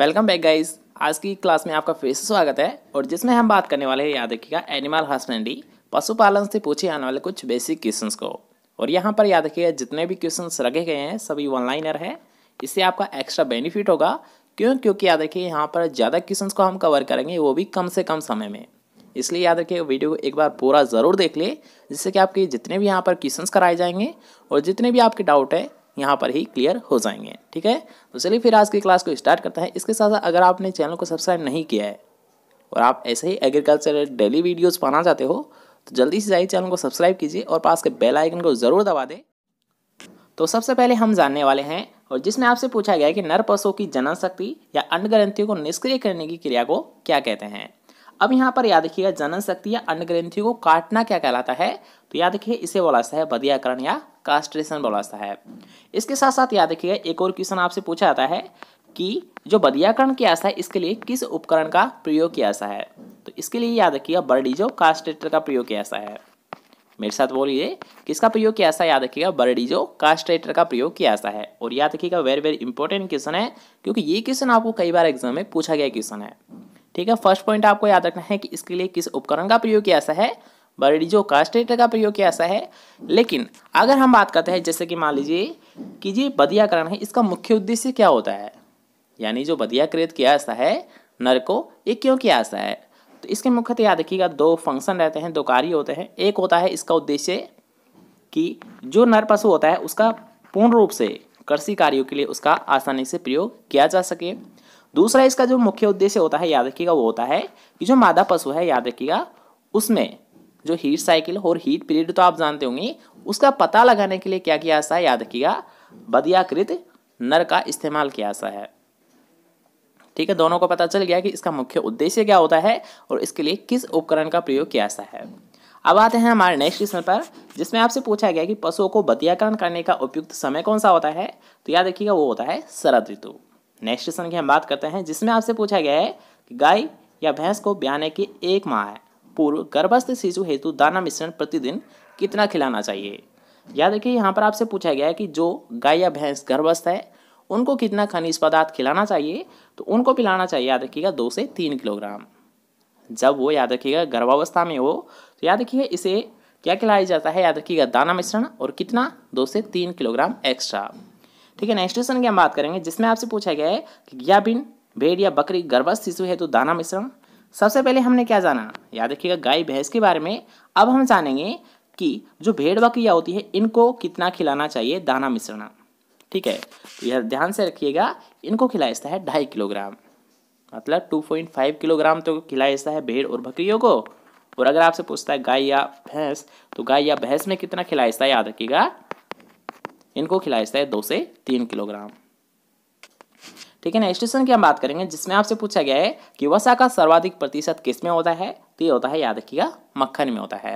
welcome back guys आज की class में आपका फिर से स्वागत है और जिसमें हम बात करने वाले हैं याद रखिएगा एनिमल हस्बेंड्री पशुपालन से पूछे आने वाले कुछ बेसिक क्वेश्चंस को और यहाँ पर याद रखिएगा जितने भी क्वेश्चंस रखे गए हैं सभी ऑनलाइनर है इससे आपका एक्स्ट्रा बेनिफिट होगा क्यों क्योंकि याद रखिए यहाँ पर ज़्यादा क्वेश्चन को हम कवर करेंगे वो भी कम से कम समय में इसलिए याद रखिए वीडियो को एक बार पूरा ज़रूर देख लें जिससे कि आपके जितने भी यहाँ पर क्वेश्चन कराए जाएंगे और जितने भी आपके डाउट है यहाँ पर ही क्लियर हो जाएंगे ठीक है तो चलिए फिर आज की क्लास को स्टार्ट करते हैं इसके साथ साथ अगर आपने चैनल को सब्सक्राइब नहीं किया है और आप ऐसे ही एग्रीकल्चर डेली वीडियोज़ पाना चाहते हो तो जल्दी से जाइए चैनल को सब्सक्राइब कीजिए और पास के बेल आइकन को ज़रूर दबा दें तो सबसे पहले हम जानने वाले हैं और जिसमें आपसे पूछा गया है कि नर पशु की जनन शक्ति या अंड ग्रंथियों को निष्क्रिय करने की क्रिया को क्या कहते हैं अब यहाँ पर याद रखिएगा जनन शक्ति या अन्य ग्रंथियों को काटना क्या कहलाता है तो याद रखिए इसे बोला जाता है बदियाकरण या कास्ट्रेशन बोला जाता है इसके साथ साथ याद रखिएगा एक और क्वेश्चन आपसे पूछा जाता है कि जो बदियाकरण किया जाता है इसके लिए किस उपकरण का प्रयोग किया जाता है तो इसके लिए याद रखिएगा बर्डीजो कास्ट्रेटर का प्रयोग किया जाता है मेरे साथ बोलिए किसका प्रयोग किया जाता है याद रखिएगा बर्डीजो कास्ट्रेटर का प्रयोग किया जाता है और याद रखिएगा वेरी वेरी इंपॉर्टेंट क्वेश्चन है क्योंकि ये क्वेश्चन आपको कई बार एग्जाम में पूछा गया क्वेश्चन है ठीक है फर्स्ट पॉइंट आपको याद रखना है कि इसके लिए किस उपकरण का प्रयोग किया है बर्डिजो कास्टेटर का प्रयोग किया ऐसा है लेकिन अगर हम बात करते हैं जैसे कि मान लीजिए कि ये बदियाकरण है इसका मुख्य उद्देश्य क्या होता है यानी जो बदियाकृत किया ऐसा है नर को ये क्यों किया ऐसा है तो इसके मुख्यतः याद रखिएगा दो फंक्शन रहते हैं दो कार्य होते हैं एक होता है इसका उद्देश्य कि जो नर पशु होता है उसका पूर्ण रूप से कृषि कार्यों के लिए उसका आसानी से प्रयोग किया जा सके दूसरा इसका जो मुख्य उद्देश्य होता है याद रखिएगा वो होता है कि जो मादा पशु है याद रखिएगा उसमें जो हीट साइकिल और हीट पीरियड तो आप जानते होंगे उसका पता लगाने के लिए क्या किया जाता है याद रखिएगा बदियाकृत नर का इस्तेमाल किया जाता है ठीक है दोनों को पता चल गया कि इसका मुख्य उद्देश्य क्या होता है और इसके लिए किस उपकरण का प्रयोग किया जाता है अब आते हैं हमारे नेक्स्ट क्वेश्चन पर जिसमें आपसे पूछा गया कि पशुओं को बतियाकरण करने का उपयुक्त समय कौन सा होता है तो याद रखिएगा वो होता है शरद ऋतु नेक्स्ट क्वेश्चन की हम बात करते हैं जिसमें आपसे पूछा गया है कि गाय या भैंस को ब्याने की एक माह पूर्व गर्भस्थ शिशु हेतु दाना मिश्रण प्रतिदिन कितना खिलाना चाहिए या देखिए यहाँ पर आपसे पूछा गया है कि जो गाय या भैंस गर्भस्थ है उनको कितना खनिज पदार्थ खिलाना चाहिए तो उनको पिलाना चाहिए याद रखिएगा दो से तीन किलोग्राम जब वो याद रखिएगा गर्भावस्था में हो तो याद रखिएगा इसे क्या खिलाया जाता है याद रखिएगा दाना मिश्रण और कितना दो से तीन किलोग्राम एक्स्ट्रा ठीक है नेक्स्ट क्वेश्चन की हम बात करेंगे जिसमें आपसे पूछा गया है कि बिन भेड़ या बकरी गर्भस्थ शिशु है तो दाना मिश्रण सबसे पहले हमने क्या जाना याद रखिएगा गाय भैंस के बारे में अब हम जानेंगे कि जो भेड़ बकरिया होती है इनको कितना खिलाना चाहिए दाना मिश्रण ठीक है तो यह ध्यान से रखिएगा इनको खिलाया जाता है ढाई किलोग्राम मतलब टू पॉइंट फाइव किलोग्राम तो खिलाया जाता है भेड़ और बकरियों को और अगर आपसे पूछता है गाय या भैंस तो गाय या भैंस में कितना खिलाया याद रखिएगा इनको खिलाया जाता है दो से तीन किलोग्राम ठीक है नेक्स्ट क्वेश्चन की हम बात करेंगे जिसमें आपसे पूछा गया है कि वसा का सर्वाधिक प्रतिशत किस में होता है तो ये होता है याद रखिएगा मक्खन में होता है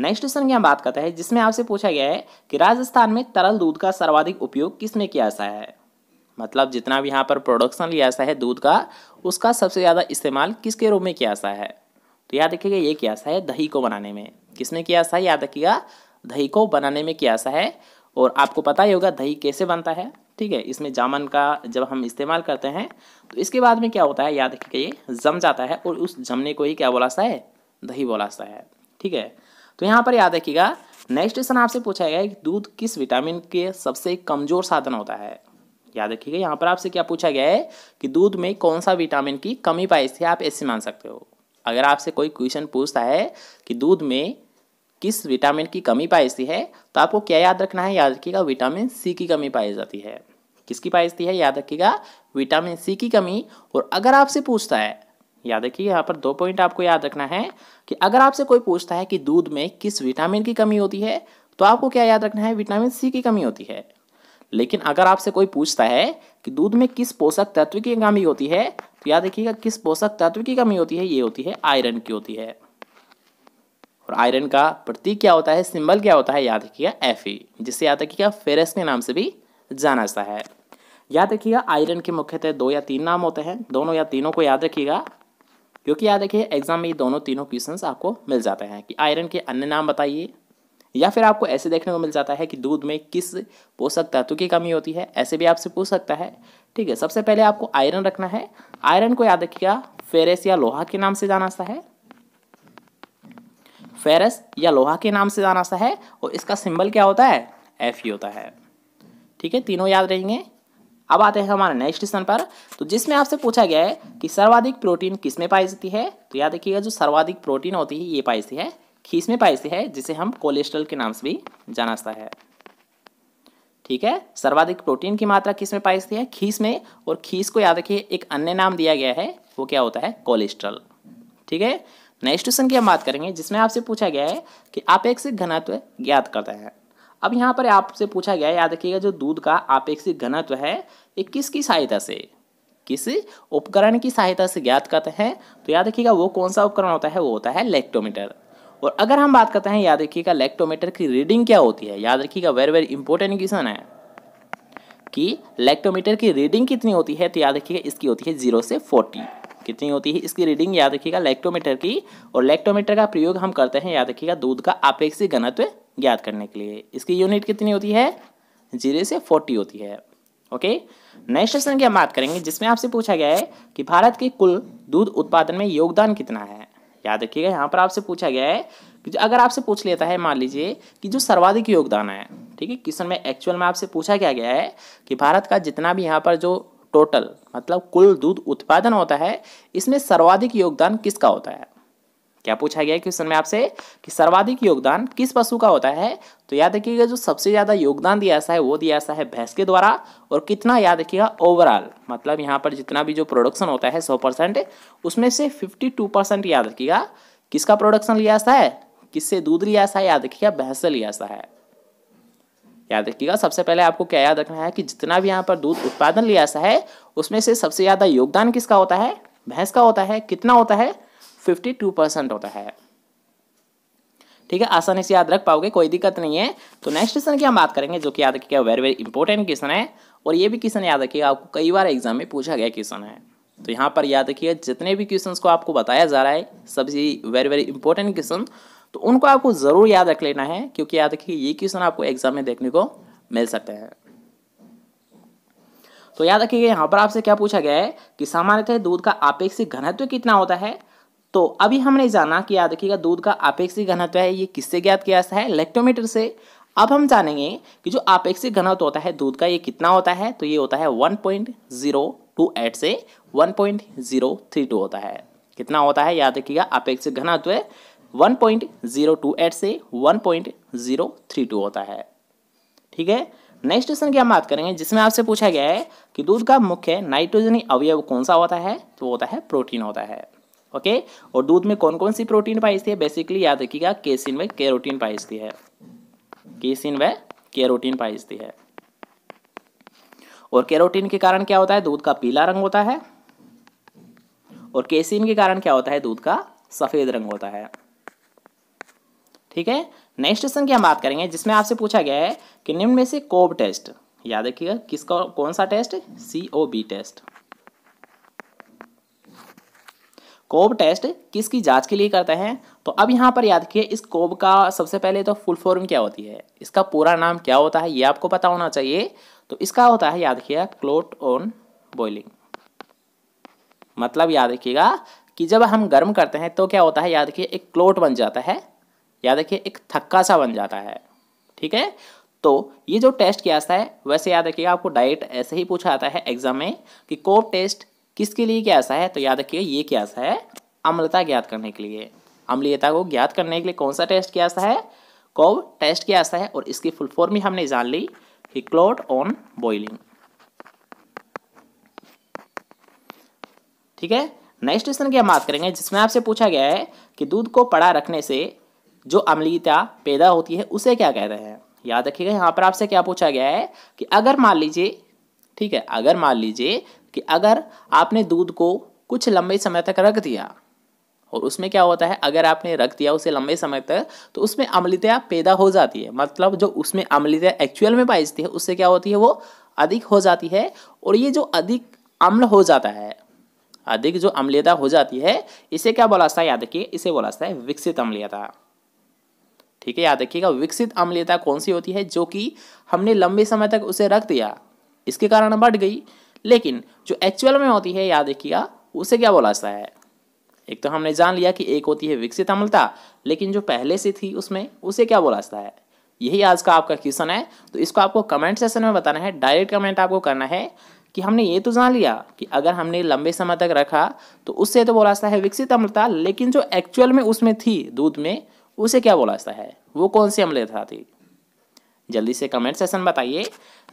नेक्स्ट क्वेश्चन की हम बात करते हैं जिसमें आपसे पूछा गया है कि राजस्थान में तरल दूध का सर्वाधिक उपयोग किस किया जाता है मतलब जितना भी यहाँ पर प्रोडक्शन लिया जाता है दूध का उसका सबसे ज़्यादा इस्तेमाल किसके रूप में किया जाता है तो याद रखिएगा ये किया जाता है दही को बनाने में किसमें किया जाता है याद रखिएगा दही को बनाने में किया जाता है और आपको पता ही होगा दही कैसे बनता है ठीक है इसमें जामन का जब हम इस्तेमाल करते हैं तो इसके बाद में क्या होता है याद रखिए ये जम जाता है और उस जमने को ही क्या बोला सा है दही बोला सा है ठीक है तो यहाँ पर याद रखिएगा नेक्स्ट क्वेश्चन आपसे पूछा गया है कि दूध किस विटामिन के सबसे कमजोर साधन होता है याद रखिएगा यहाँ पर आपसे क्या पूछा गया है कि दूध में कौन सा विटामिन की कमी पाई थी आप ऐसे मान सकते हो अगर आपसे कोई क्वेश्चन पूछता है कि दूध में किस विटामिन की कमी पाई जाती है तो आपको क्या याद रखना है याद रखिएगा विटामिन सी की कमी पाई जाती है किसकी पाई जाती है याद रखिएगा विटामिन सी की कमी और अगर आपसे पूछता है याद रखिए यहाँ पर दो पॉइंट आपको याद रखना है कि अगर आपसे कोई पूछता है कि दूध में किस विटामिन की कमी होती है तो आपको क्या याद रखना है विटामिन सी की कमी होती है लेकिन अगर आपसे कोई पूछता है कि दूध में किस पोषक तत्व की कमी होती है तो याद रखिएगा किस पोषक तत्व की कमी होती है ये होती है आयरन की होती है और आयरन का प्रतीक क्या होता है सिंबल क्या होता है याद रखिएगा एफ ई जिसे याद रखिएगा फेरस के नाम से भी जाना जाता है याद रखिएगा आयरन के मुख्यतः दो या तीन नाम होते हैं दोनों या तीनों को याद रखिएगा क्योंकि याद रखिए एग्जाम में ये दोनों तीनों क्वेश्चंस आपको मिल जाते हैं कि आयरन के अन्य नाम बताइए या फिर आपको ऐसे देखने को मिल जाता है कि दूध में किस पोषक तत्व की कमी होती है ऐसे भी आपसे पूछ सकता है ठीक है सबसे पहले आपको आयरन रखना है आयरन को याद रखिएगा फेरेस या लोहा के नाम से जाना जाता है फेरस या लोहा के नाम से जाना सा है और इसका सिंबल क्या होता है एफ ही होता है ठीक है तीनों याद रहेंगे अब आते हैं हमारे नेक्स्ट क्वेश्चन पर तो जिसमें आपसे पूछा गया है कि सर्वाधिक प्रोटीन किस में पाई जाती है तो याद रखिएगा जो सर्वाधिक प्रोटीन होती है ये पाई जाती है खीस में पाई जाती है जिसे हम कोलेस्ट्रॉल के नाम से भी जाना जाता है ठीक है सर्वाधिक प्रोटीन की मात्रा किस में पाई जाती है खीस में और खीस को याद रखिए एक अन्य नाम दिया गया है वो क्या होता है कोलेस्ट्रॉल ठीक है नेक्स्ट क्वेश्चन की हम बात करेंगे जिसमें आपसे पूछा गया है कि आपेक्षिक घनत्व ज्ञात करते हैं अब यहाँ पर आपसे पूछा गया है याद रखिएगा जो दूध का आपेक्षिक घनत्व है ये किसकी सहायता से किस उपकरण की सहायता से ज्ञात करते हैं तो याद रखिएगा वो कौन सा उपकरण होता है वो होता है लेक्टोमीटर और अगर हम बात करते हैं याद रखिएगा लेक्टोमीटर की रीडिंग क्या होती है याद रखिएगा वेरी वेरी इंपॉर्टेंट क्वेश्चन है कि लेक्टोमीटर की रीडिंग कितनी होती है तो याद रखिएगा इसकी होती है जीरो से फोर्टी कितनी होती है इसकी रीडिंग याद रखिएगा लैक्टोमीटर की और लैक्टोमीटर का प्रयोग हम करते हैं याद रखिएगा दूध का आपेक्षिक घनत्व ज्ञात करने के लिए इसकी यूनिट कितनी होती है जीरो से फोर्टी होती है ओके नेक्स्ट क्वेश्चन की हम बात करेंगे जिसमें आपसे पूछा गया है कि भारत के कुल दूध उत्पादन में योगदान कितना है याद रखिएगा यहाँ पर आपसे पूछा गया है कि अगर आपसे पूछ लेता है मान लीजिए कि जो सर्वाधिक योगदान है ठीक है क्वेश्चन में एक्चुअल में आपसे पूछा क्या गया है कि भारत का जितना भी यहाँ पर जो टोटल मतलब कुल दूध उत्पादन होता है इसमें सर्वाधिक योगदान किसका होता है क्या पूछा गया क्वेश्चन में आपसे कि सर्वाधिक योगदान किस पशु का होता है तो याद रखिएगा जो सबसे ज़्यादा योगदान दिया ऐसा है वो दिया ऐसा है भैंस के द्वारा और कितना याद रखिएगा ओवरऑल मतलब यहाँ पर जितना भी जो प्रोडक्शन होता है सौ परसेंट उसमें से फिफ्टी टू परसेंट याद रखिएगा किसका प्रोडक्शन लिया ऐसा है किससे दूध लिया ऐसा है याद रखिएगा भैंस से लिया ऐसा है याद रखिएगा सबसे पहले आपको क्या याद रखना है कि जितना भी यहाँ पर दूध उत्पादन लिया जाता है उसमें से सबसे ज़्यादा योगदान किसका होता है भैंस का होता है कितना होता है फिफ्टी टू परसेंट होता है ठीक है आसानी से याद रख पाओगे कोई दिक्कत नहीं है तो नेक्स्ट क्वेश्चन की हम बात करेंगे जो कि याद रखिएगा वेरी वेरी इंपॉर्टेंट क्वेश्चन है और ये भी क्वेश्चन याद रखिएगा आपको कई बार एग्जाम में पूछा गया क्वेश्चन है तो यहाँ पर याद रखिएगा जितने भी क्वेश्चंस को आपको बताया जा रहा है सबसे वेरी वेरी इंपॉर्टेंट क्वेश्चन तो उनको आपको ज़रूर याद रख लेना है क्योंकि याद रखिए ये क्वेश्चन आपको एग्जाम में देखने को मिल सकते हैं तो याद रखिए यहाँ पर आपसे क्या पूछा गया है कि सामान्यतः दूध का आपेक्षिक घनत्व कितना होता है तो अभी हमने जाना कि याद रखिएगा दूध का आपेक्षिक घनत्व है ये किससे ज्ञात किया जाता है लेक्टोमीटर से अब हम जानेंगे कि जो आपेक्षिक घनत्व होता है दूध का ये कितना होता है तो ये होता है 1.028 से 1.032 होता है कितना होता है याद रखिएगा आपेक्षिक घनत्व 1.028 से 1.032 होता है ठीक है नेक्स्ट क्वेश्चन की हम बात करेंगे जिसमें आपसे पूछा गया है कि दूध का मुख्य नाइट्रोजनी अवयव कौन सा होता है तो होता है प्रोटीन होता है ओके और दूध में कौन कौन सी प्रोटीन जाती है बेसिकली याद रखिएगा केसिन व कैरोटीन जाती है केसिन व पाई जाती है और कैरोटीन के कारण क्या होता है दूध का पीला रंग होता है और केसिन के कारण क्या होता है दूध का सफ़ेद रंग होता है ठीक है नेक्स्ट क्वेश्चन की हम बात करेंगे जिसमें आपसे पूछा गया है कि निम्न में से कोब टेस्ट याद रखिएगा किसका कौन सा test C O B test COB test किसकी जांच के लिए करते हैं तो अब यहाँ पर याद रखिए इस कोब का सबसे पहले तो फुल फॉर्म क्या होती है इसका पूरा नाम क्या होता है ये आपको पता होना चाहिए तो इसका होता है याद रखिएगा क्लोट ऑन बॉइलिंग मतलब याद रखिएगा कि जब हम गर्म करते हैं तो क्या होता है याद रखिए एक क्लोट बन जाता है याद रखिए एक थक्का सा बन जाता है ठीक है तो ये जो टेस्ट किया जाता है वैसे याद रखिएगा आपको डायरेक्ट ऐसे ही पूछा जाता है एग्जाम में कि कोप टेस्ट किसके लिए क्या जाता है तो याद रखिए ये क्या जाता है अम्लता ज्ञात करने के लिए अम्लीयता को ज्ञात करने के लिए कौन सा टेस्ट किया जाता है कोव टेस्ट किया जाता है और इसकी फुल फॉर्म ही हमने जान ली कि क्लोट ऑन बॉइलिंग ठीक है नेक्स्ट क्वेश्चन की हम बात करेंगे जिसमें आपसे पूछा गया है कि दूध को पड़ा रखने से जो अम्लीयता पैदा होती है उसे क्या कहते हैं याद रखिएगा यहाँ पर आपसे क्या पूछा गया है कि अगर मान लीजिए ठीक है अगर मान लीजिए कि अगर आपने दूध को कुछ लंबे समय तक रख दिया और उसमें क्या होता है अगर आपने रख दिया उसे लंबे समय तक तो उसमें अम्लीयता पैदा हो जाती है मतलब जो उसमें अम्लीयता एक्चुअल में पाई जाती है उससे क्या होती है वो अधिक हो जाती है और ये जो अधिक अम्ल हो जाता है अधिक जो अम्लीयता हो जाती है इसे क्या बोला जाता है याद रखिए इसे बोला जाता है विकसित अम्लीयता ठीक है याद रखिएगा विकसित अम्लीयता कौन सी होती है जो कि हमने लंबे समय तक उसे रख दिया इसके कारण बढ़ गई लेकिन जो एक्चुअल में होती है याद रखिएगा उसे क्या बोला जाता है एक तो हमने जान लिया कि एक होती है विकसित अम्लता लेकिन जो पहले से थी उसमें उसे क्या बोला जाता है यही आज का आपका क्वेश्चन है तो इसको आपको कमेंट सेशन में बताना है डायरेक्ट कमेंट आपको करना है कि हमने ये तो जान लिया कि अगर हमने लंबे समय तक रखा तो उससे तो बोला जाता है विकसित अम्लता लेकिन जो एक्चुअल में उसमें थी दूध में उसे क्या बोला जाता है वो कौन सी अम्लता थी जल्दी से कमेंट सेशन बताइए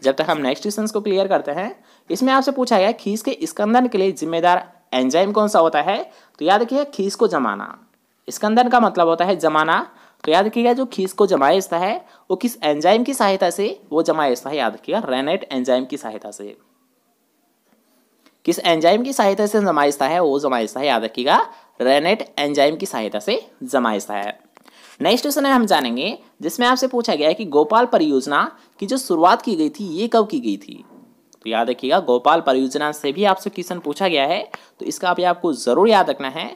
जब तक हम नेक्स्ट क्वेश्चन को क्लियर करते हैं इसमें आपसे पूछा गया खीस के स्कंदन के लिए जिम्मेदार एंजाइम कौन सा होता है तो याद रखिएगा खीस को जमाना स्कंदन का मतलब होता है जमाना तो याद रखिएगा जो खीस को जमाया जाता है वो किस एंजाइम की सहायता से वो जमाया जाता है याद रखिएगा रेनेट एंजाइम की सहायता से किस एंजाइम की सहायता से जमाया जाता है वो जमाया जाता है याद रखिएगा रेनेट एंजाइम की सहायता से जमाया जाता है नेक्स्ट क्वेश्चन है हम जानेंगे जिसमें आपसे पूछा गया है कि गोपाल परियोजना की जो शुरुआत की गई थी ये कब की गई थी तो याद रखिएगा गोपाल परियोजना से भी आपसे क्वेश्चन पूछा गया है तो इसका आप आपको ज़रूर याद रखना है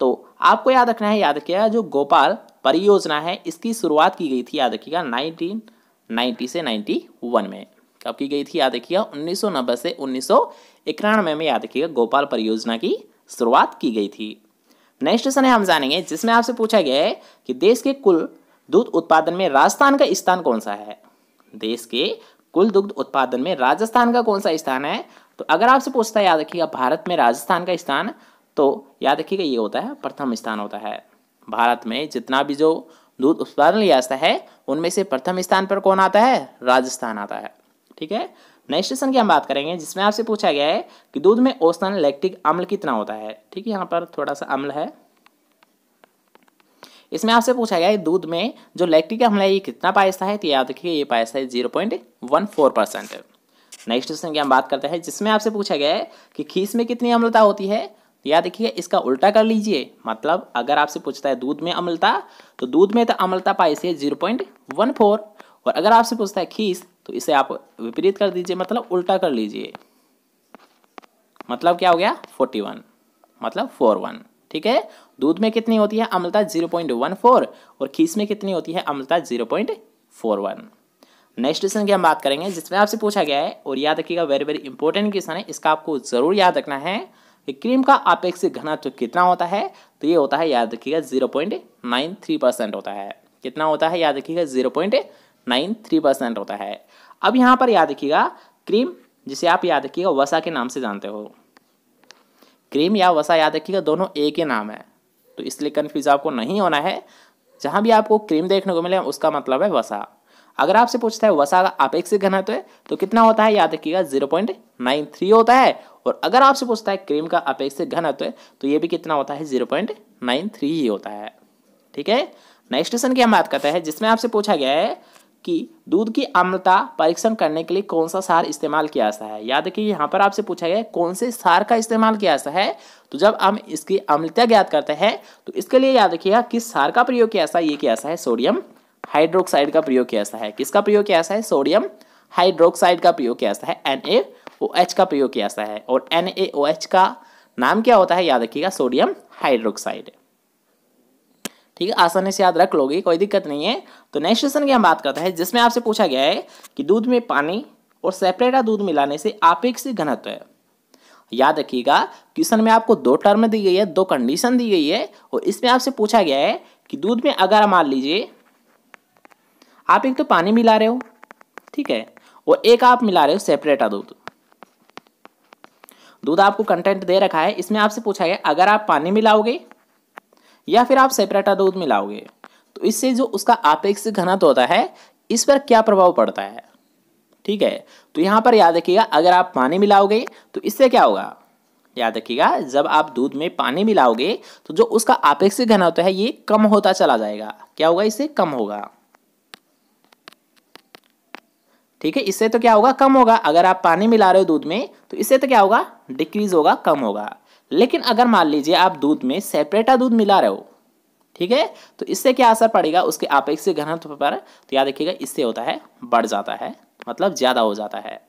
तो आपको याद रखना है याद रखिएगा जो गोपाल परियोजना है इसकी शुरुआत की गई थी याद रखिएगा 1990 से 91 में कब की गई थी याद रखिएगा नब्बे से उन्नीस में याद रखिएगा गोपाल परियोजना की शुरुआत की गई थी नेक्स्ट क्वेश्चन है हम जानेंगे जिसमें आपसे पूछा गया है कि देश के कुल दूध उत्पादन में राजस्थान का स्थान कौन सा है देश के कुल दुग्ध उत्पादन में राजस्थान का कौन सा स्थान है तो अगर आपसे पूछता है याद रखिएगा भारत में राजस्थान का स्थान तो याद रखिएगा ये होता है प्रथम स्थान होता है भारत में जितना भी जो दूध उत्पादन लिया जाता है उनमें से प्रथम स्थान पर कौन आता है राजस्थान आता है ठीक है नेक्स्ट क्वेश्चन की हम बात करेंगे जिसमें आपसे पूछा गया है कि दूध में औसतन लैक्टिक अम्ल कितना होता है ठीक है यहाँ पर थोड़ा सा अम्ल है इसमें आपसे पूछा गया है दूध में जो लैक्टिक अम्ल है ये कितना पायसा है तो याद रखिए ये पायसा है zero point one four percent next question की हम बात करते हैं जिसमें आपसे पूछा गया है कि खीस में कितनी अम्लता होती है तो याद रखिए इसका उल्टा कर लीजिए मतलब अगर आपसे पूछता है दूध में अम्लता तो दूध में तो अम्लता पाई से जीरो पॉइंट वन फोर और अगर आपसे पूछता है खीस तो इसे आप विपरीत कर दीजिए मतलब उल्टा कर लीजिए मतलब क्या हो गया फोर्टी वन मतलब फोर वन ठीक है दूध में कितनी होती है अम्लता जीरो पॉइंट वन फोर और खीस में कितनी होती है अम्लता zero point four one next question की हम बात करेंगे जिसमें आपसे पूछा गया है और याद रखिएगा वेरी वेरी इंपॉर्टेंट क्वेश्चन है इसका आपको जरूर याद रखना है कि क्रीम का अपेक्षित घनत्व कितना होता है तो ये होता है याद रखिएगा zero point nine three percent होता है कितना होता है याद रखिएगा zero point nine three percent होता है अब यहाँ पर याद रखिएगा क्रीम जिसे आप याद रखिएगा वसा के नाम से जानते हो क्रीम या वसा याद रखिएगा दोनों एक ही नाम है तो इसलिए कन्फ्यूज़ आपको नहीं होना है जहाँ भी आपको क्रीम देखने को मिले उसका मतलब है वसा अगर आपसे पूछता है वसा का अपेक्षित घनत्व तो कितना होता है याद रखिएगा जीरो पॉइंट नाइन थ्री होता है और अगर आपसे पूछता है क्रीम का अपेक्षित घनत्व तो ये भी कितना होता है जीरो पॉइंट नाइन थ्री ही होता है ठीक है नेक्स्ट क्वेश्चन की हम बात करते हैं जिसमें आपसे पूछा गया है कि दूध की अम्लता परीक्षण करने के लिए कौन सा सार इस्तेमाल किया जाता है याद रखिए यहाँ पर आपसे पूछा गया कौन से सार का इस्तेमाल किया जाता है तो जब हम इसकी अम्लता ज्ञात करते हैं तो इसके लिए याद रखिएगा किस सार का प्रयोग किया जाता है ये किया जाता है सोडियम हाइड्रोक्साइड का प्रयोग किया जाता है किसका प्रयोग किया जाता है सोडियम हाइड्रोक्साइड का प्रयोग किया जाता है एन का प्रयोग किया जाता है और एन का नाम क्या होता है याद रखिएगा सोडियम हाइड्रोक्साइड ठीक है आसानी से याद रख लोगे कोई दिक्कत नहीं है तो नेक्स्ट क्वेश्चन की हम बात करते हैं जिसमें आपसे पूछा गया है कि दूध में पानी और सेपरेटा दूध मिलाने से आपेक्षिक घनत्व है याद रखिएगा क्वेश्चन में आपको दो टर्म दी गई है दो कंडीशन दी गई है और इसमें आपसे पूछा गया है कि दूध में अगर मान लीजिए आप एक तो पानी मिला रहे हो ठीक है और एक आप मिला रहे हो सेपरेटा दूध दूध आपको कंटेंट दे रखा है इसमें आपसे पूछा गया अगर आप पानी मिलाओगे या फिर आप सेपरेटा दूध मिलाओगे तो इससे जो उसका आपेक्ष घनत्व होता है इस पर क्या प्रभाव पड़ता है ठीक है तो यहाँ पर याद रखिएगा अगर आप पानी मिलाओगे तो इससे क्या होगा याद रखिएगा जब आप दूध में पानी मिलाओगे तो जो उसका आपेक्षिक घनत्व है ये कम होता चला जाएगा क्या होगा इससे कम होगा ठीक है इससे तो क्या होगा कम होगा अगर आप पानी मिला रहे हो दूध में तो इससे तो क्या होगा डिक्रीज होगा कम होगा लेकिन अगर मान लीजिए आप दूध में सेपरेटा दूध मिला रहे हो ठीक है तो इससे क्या असर पड़ेगा उसके अपेक्षित घनत्व पर तो याद रखिएगा इससे होता है बढ़ जाता है मतलब ज़्यादा हो जाता है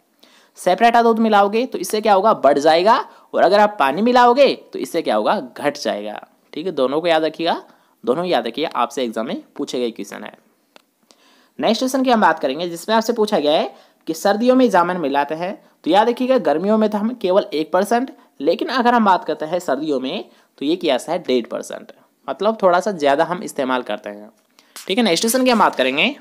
सेपरेटा दूध मिलाओगे तो इससे क्या होगा बढ़ जाएगा और अगर आप पानी मिलाओगे तो इससे क्या होगा घट जाएगा ठीक है दोनों को याद रखिएगा दोनों याद रखिए आपसे एग्जाम में पूछे गए क्वेश्चन है नेक्स्ट क्वेश्चन की हम बात करेंगे जिसमें आपसे पूछा गया है कि सर्दियों में जामन मिलाते हैं तो याद रखिएगा गर्मियों में तो हम केवल एक परसेंट लेकिन अगर हम बात करते हैं सर्दियों में तो ये किया है डेढ़ परसेंट मतलब थोड़ा सा ज़्यादा हम इस्तेमाल करते हैं ठीक है नेक्स्ट क्वेश्चन की हम बात करेंगे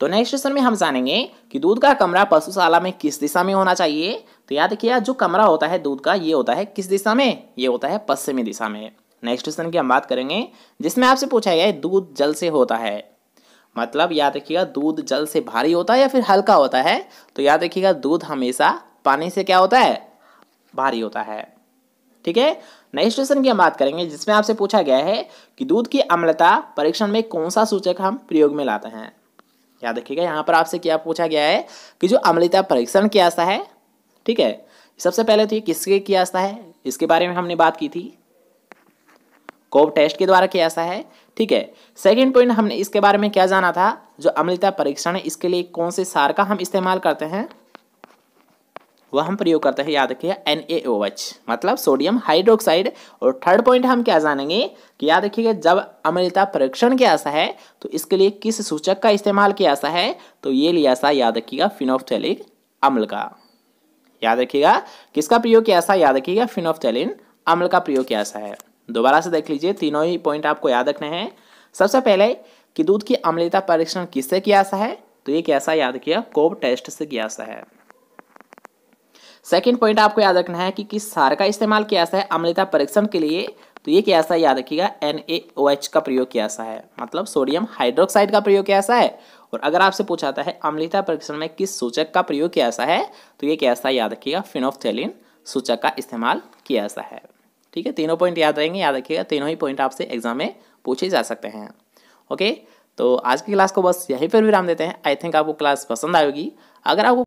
तो नेक्स्ट क्वेश्चन में हम जानेंगे कि दूध का कमरा पशुशाला में किस दिशा में होना चाहिए तो याद किया जो कमरा होता है दूध का ये होता है किस दिशा में ये होता है पश्चिमी दिशा में नेक्स्ट क्वेश्चन की हम बात करेंगे जिसमें आपसे पूछा गया दूध जल से होता है मतलब याद रखिएगा दूध जल से भारी होता है या फिर हल्का होता है तो याद रखिएगा दूध हमेशा पानी से क्या होता है भारी होता है ठीक है नेक्स्ट क्वेश्चन की हम बात करेंगे जिसमें आपसे पूछा गया है कि दूध की अम्लता परीक्षण में कौन सा सूचक हम प्रयोग में लाते हैं याद रखिएगा यहाँ पर आपसे क्या पूछा गया है कि जो अम्लता परीक्षण किया आस्था है ठीक है सबसे पहले तो ये किसके किया आस्था है इसके बारे में हमने बात की थी कोव टेस्ट के द्वारा किया जाता है ठीक है सेकेंड पॉइंट हमने इसके बारे में क्या जाना था जो अम्लता परीक्षण है इसके लिए कौन से सार का हम इस्तेमाल करते हैं वह हम प्रयोग करते हैं याद रखिए एन ए ओ एच मतलब सोडियम हाइड्रोक्साइड और थर्ड पॉइंट हम क्या जानेंगे कि याद रखिएगा जब अमलता परीक्षण किया जाता है तो इसके लिए किस सूचक का इस्तेमाल किया जाता है तो ये लिया सा याद रखिएगा फिनोफ्थेलिक अम्ल का याद रखिएगा किसका प्रयोग किया सा याद रखिएगा फिनोफ्थेलिन अम्ल का प्रयोग किया सा है दोबारा से देख लीजिए तीनों ही पॉइंट आपको याद रखने हैं सबसे पहले कि दूध की अम्लता परीक्षण किससे किया सा है तो ये कैसा याद किया कोब टेस्ट से किया सा है सेकेंड पॉइंट आपको याद रखना है कि किस सार का इस्तेमाल किया जाता है अम्लता परीक्षण के लिए तो ये क्या सा याद रखिएगा एच का प्रयोग किया सा है मतलब सोडियम हाइड्रोक्साइड का प्रयोग किया सा है और अगर आपसे पूछा जाता है अम्लिता परीक्षण में किस सूचक का प्रयोग किया सा है तो ये क्या सा याद रखिएगा फिनोफ्थेलिन सूचक का इस्तेमाल किया सा है ठीक है तीनों पॉइंट याद रहेंगे याद रखिएगा तीनों ही पॉइंट आपसे एग्जाम में पूछे जा सकते हैं ओके तो आज की क्लास को बस यहीं पर विराम देते हैं आई थिंक आपको क्लास पसंद आएगी अगर आपको